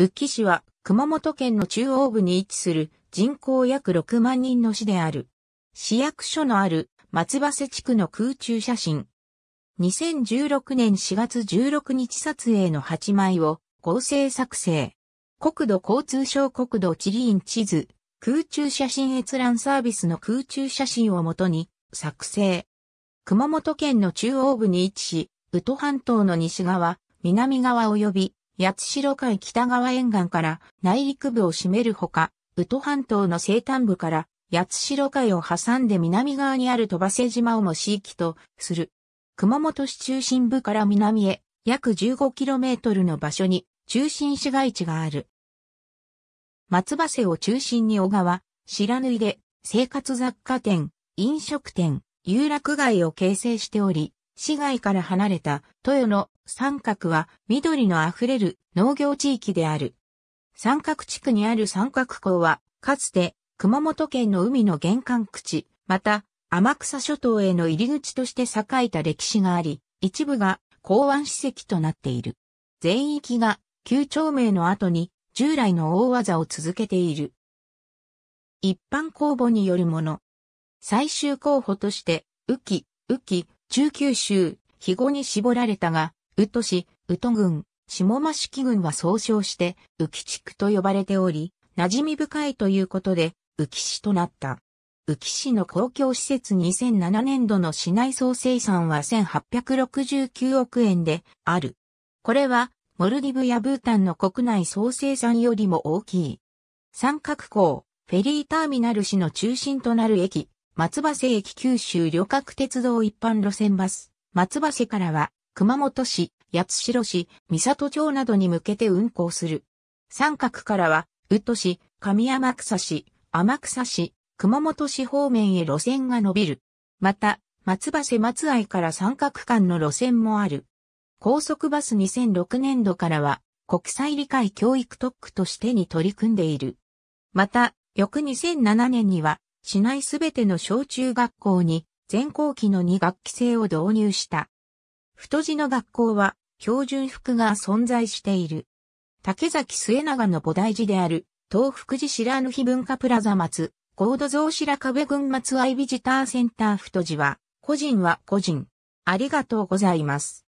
宇木市は熊本県の中央部に位置する人口約6万人の市である。市役所のある松橋瀬地区の空中写真。2016年4月16日撮影の8枚を合成作成。国土交通省国土地理院地図、空中写真閲覧サービスの空中写真をもとに作成。熊本県の中央部に位置し、宇都半島の西側、南側及び八代海北側沿岸から内陸部を占めるほか、宇都半島の西端部から八代海を挟んで南側にある鳥羽瀬島をも地域とする。熊本市中心部から南へ約 15km の場所に中心市街地がある。松葉瀬を中心に小川、白縫いで生活雑貨店、飲食店、遊楽街を形成しており、市街から離れた豊の三角は緑の溢れる農業地域である。三角地区にある三角港は、かつて熊本県の海の玄関口、また天草諸島への入り口として栄えた歴史があり、一部が港湾史跡となっている。全域が旧町名の後に従来の大技を続けている。一般公募によるもの。最終候補として、雨季、雨季、中九州、肥後に絞られたが、宇都市、宇都郡、下間式郡は総称して、宇城地区と呼ばれており、馴染み深いということで、宇城市となった。宇城市の公共施設2007年度の市内総生産は1869億円である。これは、モルディブやブータンの国内総生産よりも大きい。三角港、フェリーターミナル市の中心となる駅、松橋駅九州旅客鉄道一般路線バス、松橋からは、熊本市、八代市、三里町などに向けて運行する。三角からは、宇都市、上天草市、天草市、熊本市方面へ路線が伸びる。また、松橋松愛から三角間の路線もある。高速バス2006年度からは、国際理解教育特区としてに取り組んでいる。また、翌2007年には、市内すべての小中学校に全校期の2学期制を導入した。太字の学校は標準服が存在している。竹崎末長の菩提寺である、東福寺白の日文化プラザ松、高度増白壁群松愛ビジターセンター太字は、個人は個人。ありがとうございます。